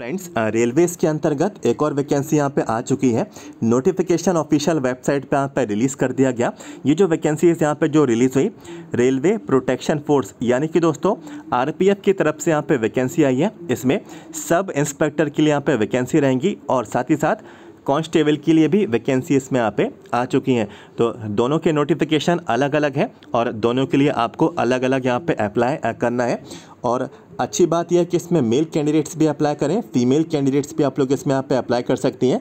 friends railways के अंतर्गत एक और वैकेंसी यहाँ पे आ चुकी है नोटिफिकेशन ऑफिशियल वेबसाइट पे यहाँ पे रिलीज़ कर दिया गया ये जो वैकेंसीज यहाँ पे जो रिलीज़ हुई रेलवे प्रोटेक्शन फोर्स यानी कि दोस्तों आरपीएफ की तरफ से यहाँ पे वैकेंसी आई है इसमें सब इंस्पेक्टर के लिए यहाँ पे वैकेंसी रहेंगी और साथ ही साथ कांस्टेबल के लिए भी वैकेंसी इसमें यहाँ आ चुकी हैं तो दोनों के नोटिफिकेशन अलग अलग है और दोनों के लिए आपको अलग अलग यहाँ पे अप्लाई uh, करना है और अच्छी बात यह है कि इसमें मेल कैंडिडेट्स भी अप्लाई करें फीमेल कैंडिडेट्स भी आप लोग इसमें यहाँ पे अप्लाई कर सकती हैं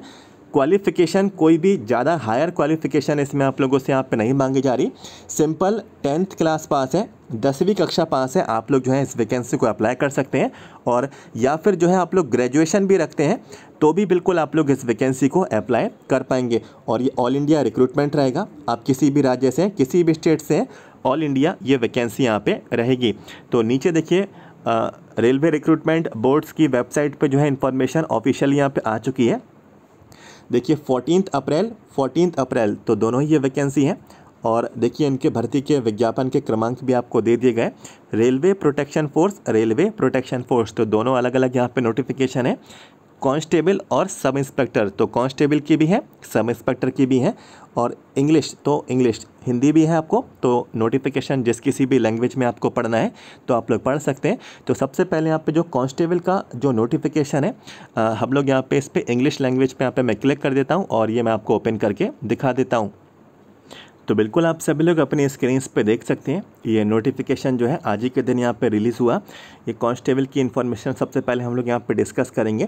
क्वालिफ़िकेशन कोई भी ज़्यादा हायर क्वालिफ़िकेशन इसमें आप लोगों से यहाँ पे नहीं मांगी जा रही सिंपल टेंथ क्लास पास है दसवीं कक्षा पास है आप लोग जो है इस वैकेंसी को अप्लाई कर सकते हैं और या फिर जो है आप लोग ग्रेजुएशन भी रखते हैं तो भी बिल्कुल आप लोग इस वैकेंसी को अप्लाई कर पाएंगे और ये ऑल इंडिया रिक्रूटमेंट रहेगा आप किसी भी राज्य से किसी भी स्टेट से ऑल इंडिया ये वैकेंसी यहाँ पर रहेगी तो नीचे देखिए रेलवे रिक्रूटमेंट बोर्ड्स की वेबसाइट पर जो है इन्फॉर्मेशन ऑफिशियल यहाँ पर आ चुकी है देखिए फोर्टीन अप्रैल फोर्टीन अप्रैल तो दोनों ही ये वैकेंसी हैं और देखिए इनके भर्ती के विज्ञापन के क्रमांक भी आपको दे दिए गए railway protection force railway protection force तो दोनों अलग अलग यहाँ पे नोटिफिकेशन है कांस्टेबल और सब इंस्पेक्टर तो कांस्टेबल की भी है सब इंस्पेक्टर की भी है और इंग्लिश तो इंग्लिश हिंदी भी है आपको तो नोटिफिकेशन जिस किसी भी लैंग्वेज में आपको पढ़ना है तो आप लोग पढ़ सकते हैं तो सबसे पहले यहाँ पे जो कांस्टेबल का जो नोटिफिकेशन है आ, हम लोग यहाँ पे इस पर इंग्लिश लैंग्वेज पे यहाँ पे मैं क्लिक कर देता हूँ और ये मैं आपको ओपन करके दिखा देता हूँ तो बिल्कुल आप सभी लोग अपने स्क्रीन पे देख सकते हैं ये नोटिफिकेशन जो है आज ही के दिन यहाँ पे रिलीज़ हुआ ये कांस्टेबल की इन्फॉर्मेशन सबसे पहले हम लोग यहाँ पे डिस्कस करेंगे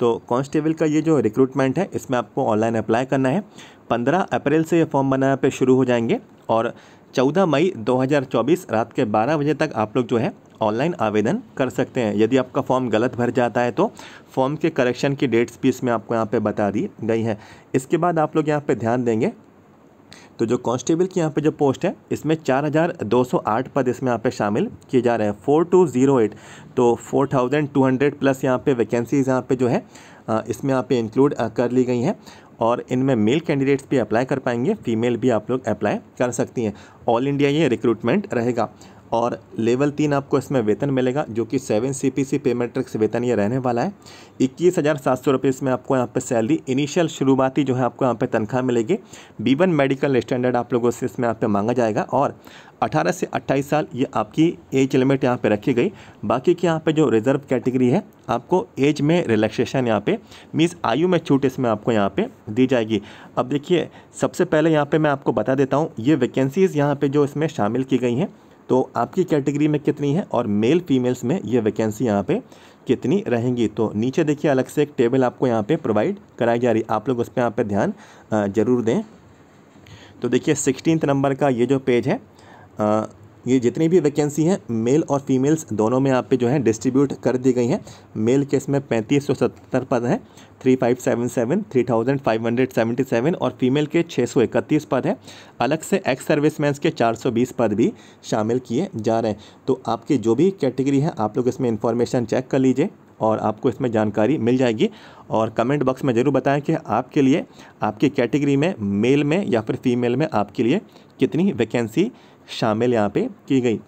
तो कांस्टेबल का ये जो रिक्रूटमेंट है इसमें आपको ऑनलाइन अप्लाई करना है पंद्रह अप्रैल से ये फॉर्म बनाने पर शुरू हो जाएंगे और चौदह मई दो रात के बारह बजे तक आप लोग जो है ऑनलाइन आवेदन कर सकते हैं यदि आपका फॉर्म गलत भर जाता है तो फॉर्म के करेक्शन की डेट्स भी इसमें आपको यहाँ पे बता दी गई हैं इसके बाद आप लोग यहाँ पे ध्यान देंगे तो जो कांस्टेबल की यहाँ पे जो पोस्ट है इसमें 4,208 पद इसमें यहाँ पे शामिल किए जा रहे हैं 4208 तो 4,200 प्लस यहाँ पे वैकेंसीज़ यहाँ पे जो है इसमें यहाँ पे इंक्लूड कर ली गई हैं और इनमें मेल कैंडिडेट्स भी अप्लाई कर पाएंगे फीमेल भी आप लोग अप्लाई कर सकती हैं ऑल इंडिया ये रिक्रूटमेंट रहेगा और लेवल तीन आपको इसमें वेतन मिलेगा जो कि सेवन सी पी सी पेमेट्रिक्स वेतन ये रहने वाला है इक्कीस हज़ार सात सौ रुपये इसमें आपको यहाँ पे सैलरी इनिशियल शुरुआती जो है आपको यहाँ पे तनख्वाह मिलेगी बी वन मेडिकल स्टैंडर्ड आप लोगों से इसमें यहाँ पे मांगा जाएगा और अठारह से अट्ठाईस साल ये आपकी एज लिमिट यहाँ पर रखी गई बाकी की यहाँ पर जो रिजर्व कैटेगरी है आपको एज में रिलैक्सेशन यहाँ पे मीन्स आयु में छूट इसमें आपको यहाँ पे दी जाएगी अब देखिए सबसे पहले यहाँ पे मैं आपको बता देता हूँ ये वैकेंसीज़ यहाँ पे जो इसमें शामिल की गई हैं तो आपकी कैटेगरी में कितनी है और मेल फीमेल्स में ये वैकेंसी यहाँ पे कितनी रहेंगी तो नीचे देखिए अलग से एक टेबल आपको यहाँ पे प्रोवाइड कराई जा रही है आप लोग उस पर यहाँ पर ध्यान ज़रूर दें तो देखिए सिक्सटीन नंबर का ये जो पेज है ये जितनी भी वैकेंसी हैं मेल और फीमेल्स दोनों में आप पे जो है डिस्ट्रीब्यूट कर दी गई हैं मेल के इसमें पैंतीस सौ सत्तर पद हैं three five seven seven three thousand five hundred seventy seven और फीमेल के छः सौ इकतीस पद हैं अलग से एक्स सर्विसमैन के चार सौ बीस पद भी शामिल किए जा रहे हैं तो आपकी जो भी कैटेगरी है आप लोग इसमें इंफॉर्मेशन चेक कर लीजिए और आपको इसमें जानकारी मिल जाएगी और कमेंट बॉक्स में ज़रूर बताएं कि आपके लिए आपकी कैटेगरी में मेल में या फिर फीमेल में आपके लिए कितनी वैकेंसी शामिल यहाँ पे की गई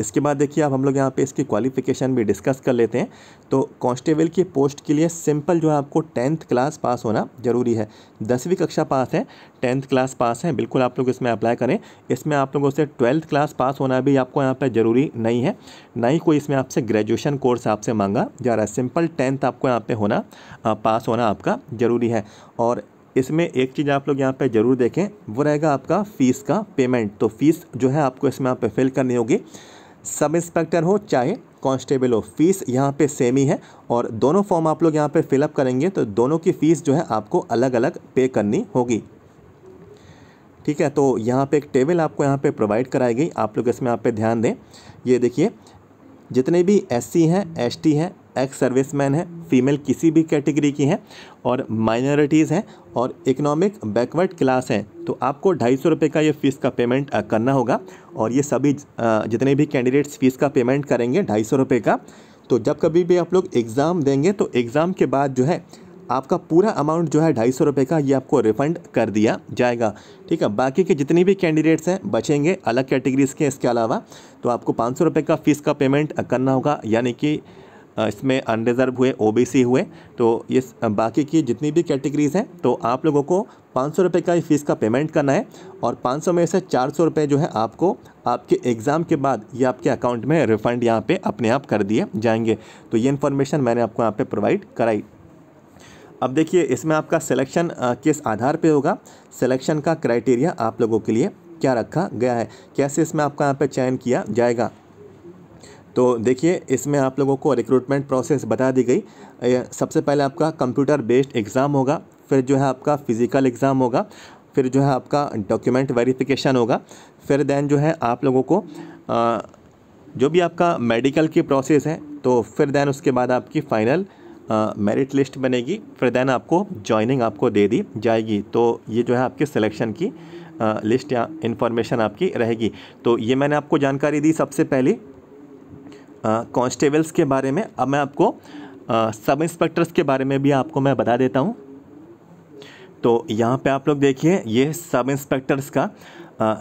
इसके बाद देखिए अब हम लोग यहाँ पे इसकी क्वालिफ़िकेशन भी डिस्कस कर लेते हैं तो कांस्टेबल की पोस्ट के लिए सिंपल जो है आपको टेंथ क्लास पास होना ज़रूरी है दसवीं कक्षा पास है टेंथ क्लास पास है बिल्कुल आप लोग इसमें अप्लाई करें इसमें आप लोगों से ट्वेल्थ क्लास पास होना भी आपको यहाँ पर ज़रूरी नहीं है ना ही कोई इसमें आपसे ग्रेजुएशन कोर्स आपसे मांगा जा रहा है सिंपल टेंथ आपको यहाँ पर होना पास होना आपका ज़रूरी है और इसमें एक चीज़ आप लोग यहाँ पे ज़रूर देखें वो रहेगा आपका फ़ीस का पेमेंट तो फ़ीस जो है आपको इसमें यहाँ पे फिल करनी होगी सब इंस्पेक्टर हो चाहे कांस्टेबल हो फीस यहाँ पे सेम ही है और दोनों फॉर्म आप लोग यहाँ पे फिलअप करेंगे तो दोनों की फ़ीस जो है आपको अलग अलग पे करनी होगी ठीक है तो यहाँ पर एक टेबल आपको यहाँ पर प्रोवाइड कराई गई आप लोग इसमें यहाँ पे ध्यान दें ये देखिए जितने भी एस हैं एस हैं एक्स सर्विसमैन है फीमेल किसी भी कैटेगरी की हैं और माइनॉरिटीज़ हैं और इकोनॉमिक बैकवर्ड क्लास हैं तो आपको ढाई सौ रुपये का ये फ़ीस का पेमेंट करना होगा और ये सभी जितने भी कैंडिडेट्स फ़ीस का पेमेंट करेंगे ढाई सौ रुपये का तो जब कभी भी आप लोग एग्ज़ाम देंगे तो एग्ज़ाम के बाद जो है आपका पूरा अमाउंट जो है ढाई सौ रुपये का ये आपको रिफ़ंड कर दिया जाएगा ठीक है बाकी के जितनी भी कैंडिडेट्स हैं बचेंगे अलग कैटेगरीज़ के इसके अलावा तो आपको पाँच सौ रुपये का फ़ीस का पेमेंट करना होगा यानी कि इसमें अनरिज़र्व हुए ओबीसी हुए तो ये बाकी की जितनी भी कैटेगरीज़ हैं तो आप लोगों को पाँच सौ रुपये का फ़ीस का पेमेंट करना है और पाँच सौ में से चार सौ रुपये जो है आपको आपके एग्ज़ाम के बाद ये आपके अकाउंट में रिफ़ंड यहाँ पे अपने आप कर दिए जाएंगे तो ये इन्फॉर्मेशन मैंने आपको यहाँ पे प्रोवाइड कराई अब देखिए इसमें आपका सिलेक्शन किस आधार पर होगा सिलेक्शन का क्राइटेरिया आप लोगों के लिए क्या रखा गया है कैसे इसमें आपका यहाँ पे चयन किया जाएगा तो देखिए इसमें आप लोगों को रिक्रूटमेंट प्रोसेस बता दी गई सबसे पहले आपका कंप्यूटर बेस्ड एग्ज़ाम होगा फिर जो है आपका फ़िज़िकल एग्ज़ाम होगा फिर जो है आपका डॉक्यूमेंट वेरिफिकेशन होगा फिर देन जो है आप लोगों को आ, जो भी आपका मेडिकल की प्रोसेस है तो फिर देन उसके बाद आपकी फ़ाइनल मेरिट लिस्ट बनेगी फिर देन आपको जॉइनिंग आपको दे दी जाएगी तो ये जो है आपके सिलेक्शन की आ, लिस्ट या इन्फॉर्मेशन आपकी रहेगी तो ये मैंने आपको जानकारी दी सबसे पहले कॉन्स्टेबल्स के बारे में अब मैं आपको सब इंस्पेक्टर्स के बारे में भी आपको मैं बता देता हूँ तो यहाँ पे आप लोग देखिए ये सब इंस्पेक्टर्स का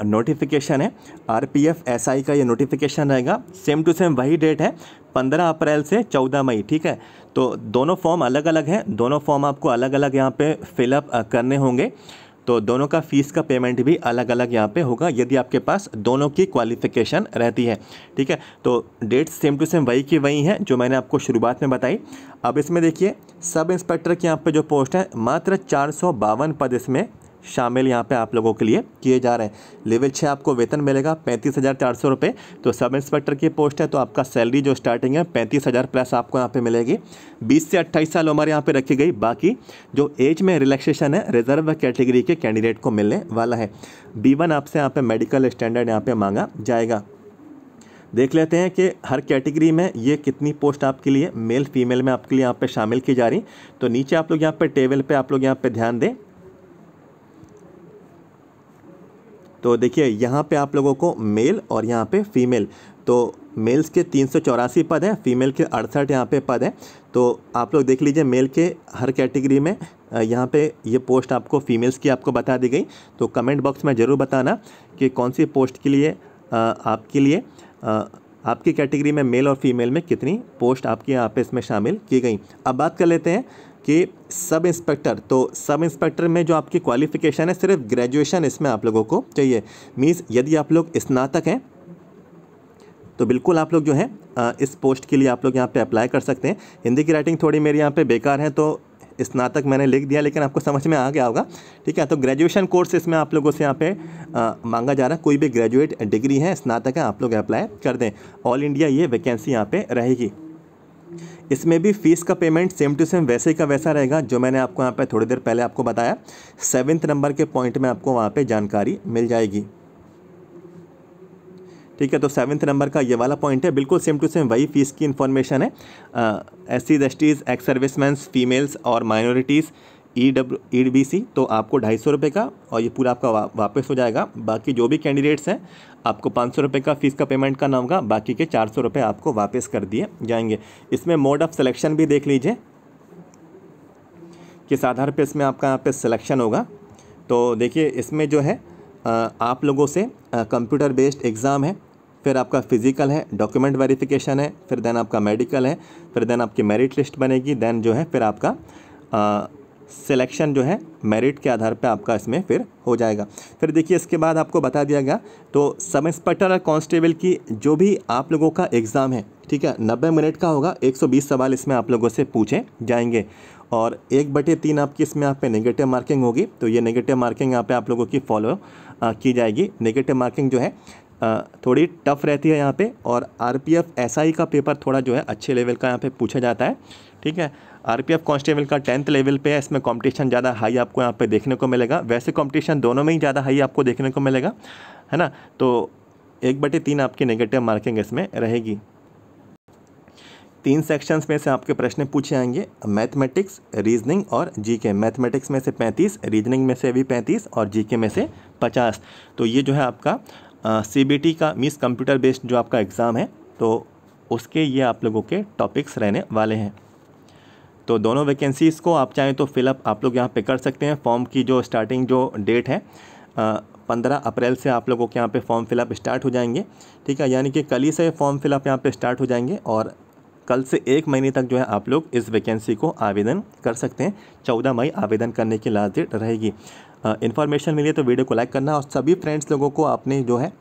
नोटिफिकेशन है R P F S I का ये नोटिफिकेशन रहेगा सेम टू सेम वही डेट है पंद्रह अप्रैल से चौदह मई ठीक है तो दोनों फॉर्म अलग अलग हैं दोनों फॉर्म आपको अलग अलग यहाँ पे फिलअप करने होंगे तो दोनों का फ़ीस का पेमेंट भी अलग अलग यहाँ पे होगा यदि आपके पास दोनों की क्वालिफिकेशन रहती है ठीक है तो डेट्स सेम टू सेम वही की वही हैं जो मैंने आपको शुरुआत में बताई अब इसमें देखिए सब इंस्पेक्टर के यहाँ पे जो पोस्ट है मात्र चार पद इसमें शामिल यहाँ पे आप लोगों के लिए किए जा रहे हैं लेवल छः आपको वेतन मिलेगा पैंतीस हज़ार चार सौ रुपये तो सब इंस्पेक्टर की पोस्ट है तो आपका सैलरी जो स्टार्टिंग है पैंतीस हज़ार प्लस आपको यहाँ पे मिलेगी बीस से अट्ठाईस साल उम्र यहाँ पे रखी गई बाकी जो एज में रिलैक्सेशन है रिजर्व कैटेगरी के कैंडिडेट को मिलने वाला है बी आपसे यहाँ पर मेडिकल स्टैंडर्ड यहाँ पर मांगा जाएगा देख लेते हैं कि हर कैटेगरी में ये कितनी पोस्ट आपके लिए मेल फीमेल में आपके लिए यहाँ पे शामिल की जा रही तो नीचे आप लोग यहाँ पे टेबल पे आप लोग यहाँ पे ध्यान दें तो देखिए यहाँ पे आप लोगों को मेल और यहाँ पे फीमेल तो मेल्स के तीन पद हैं फीमेल के अड़सठ यहाँ पे पद हैं तो आप लोग देख लीजिए मेल के हर कैटेगरी में यहाँ पे ये यह पोस्ट आपको फीमेल्स की आपको बता दी गई तो कमेंट बॉक्स में ज़रूर बताना कि कौन सी पोस्ट के लिए आपके लिए आपकी कैटेगरी में मेल और फीमेल में कितनी पोस्ट आपके यहाँ पे इसमें शामिल की गई अब बात कर लेते हैं कि सब इंस्पेक्टर तो सब इंस्पेक्टर में जो आपकी क्वालिफ़िकेशन है सिर्फ ग्रेजुएशन इसमें आप लोगों को चाहिए मीन्स यदि आप लोग स्नातक हैं तो बिल्कुल आप लोग जो है इस पोस्ट के लिए आप लोग यहाँ पे अप्लाई कर सकते हैं हिंदी की राइटिंग थोड़ी मेरी यहाँ पे बेकार है तो स्नातक मैंने लिख दिया लेकिन आपको समझ में आ गया होगा ठीक है तो ग्रेजुएशन कोर्स इसमें आप लोगों से यहाँ पे आ, मांगा जा रहा है कोई भी ग्रेजुएट डिग्री है स्नातक है आप लोग अप्लाई कर दें ऑल इंडिया ये वैकेंसी यहाँ पर रहेगी इसमें भी फ़ीस का पेमेंट सेम टू सेम वैसे का वैसा रहेगा जो मैंने आपको यहाँ पे थोड़ी देर पहले आपको बताया सेवन्थ नंबर के पॉइंट में आपको वहाँ पे जानकारी मिल जाएगी ठीक है तो सेवन्थ नंबर का ये वाला पॉइंट है बिल्कुल सेम टू सेम वही फ़ीस की इन्फॉर्मेशन है S C S Ts ex servicemen females और minorities E W E B C तो आपको ढाई सौ रुपये का और ये पूरा आपका वा, वापस हो जाएगा बाकी जो भी कैंडिडेट्स हैं आपको पाँच सौ रुपये का फ़ीस का पेमेंट करना होगा बाकी के चार सौ रुपये आपको वापस कर दिए जाएंगे इसमें मोड ऑफ़ सिलेक्शन भी देख लीजिए किस आधार पर इसमें आपका यहाँ पे सिलेक्शन होगा तो देखिए इसमें जो है आप लोगों से कंप्यूटर बेस्ड एग्ज़ाम है फिर आपका फिजिकल है डॉक्यूमेंट वेरिफिकेशन है फिर देन आपका मेडिकल है फिर देन आपकी मेरिट लिस्ट बनेगी देन जो है फिर आपका सिलेक्शन जो है मेरिट के आधार पे आपका इसमें फिर हो जाएगा फिर देखिए इसके बाद आपको बता दिया गया तो सब इंस्पेक्टर और कांस्टेबल की जो भी आप लोगों का एग्ज़ाम है ठीक है नब्बे मिनट का होगा 120 सवाल इसमें आप लोगों से पूछे जाएंगे और एक बटे तीन आपकी इसमें आप पे नेगेटिव मार्किंग होगी तो ये नेगेटिव मार्किंग यहाँ पे आप लोगों की फॉलो की जाएगी नेगेटिव मार्किंग जो है थोड़ी टफ़ रहती है यहाँ पे और R P F S I का पेपर थोड़ा जो है अच्छे लेवल का यहाँ पे पूछा जाता है ठीक है आर पी एफ कॉन्स्टेबल का टेंथ लेवल पे है इसमें कंपटीशन ज़्यादा हाई आपको यहाँ पे देखने को मिलेगा वैसे कंपटीशन दोनों में ही ज़्यादा हाई आपको देखने को मिलेगा है ना तो एक बटे तीन आपकी नेगेटिव मार्किंग इसमें रहेगी तीन सेक्शंस में से आपके प्रश्न पूछे आएंगे मैथमेटिक्स रीजनिंग और जीके मैथमेटिक्स में से पैंतीस रीजनिंग में से भी पैंतीस और जीके में से पचास तो ये जो है आपका सी का मीस कंप्यूटर बेस्ड जो आपका एग्ज़ाम है तो उसके ये आप लोगों के टॉपिक्स रहने वाले हैं तो दोनों वैकेंसीज़ को आप चाहें तो फिलअप आप लोग यहाँ पे कर सकते हैं फॉर्म की जो स्टार्टिंग जो डेट है पंद्रह अप्रैल से आप लोगों के यहाँ पे फॉर्म फिलअप स्टार्ट हो जाएंगे ठीक है यानी कि कल ही से फॉर्म फिलअप यहाँ पे स्टार्ट हो जाएंगे और कल से एक महीने तक जो है आप लोग इस वैकेंसी को आवेदन कर सकते हैं चौदह मई आवेदन करने की लास्ट डेट रहेगी इन्फॉर्मेशन मिली तो वीडियो को लाइक करना और सभी फ्रेंड्स लोगों को आपने जो है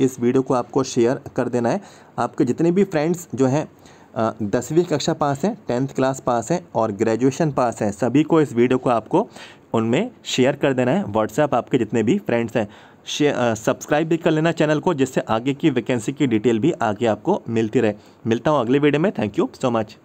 इस वीडियो को आपको शेयर कर देना है आपके जितने भी फ्रेंड्स जो हैं दसवीं कक्षा पास हैं टेंथ क्लास पास हैं और ग्रेजुएशन पास हैं सभी को इस वीडियो को आपको उनमें शेयर कर देना है व्हाट्सएप आपके जितने भी फ्रेंड्स हैं सब्सक्राइब भी कर लेना चैनल को जिससे आगे की वैकेंसी की डिटेल भी आगे आपको मिलती रहे मिलता हूँ अगले वीडियो में थैंक यू सो मच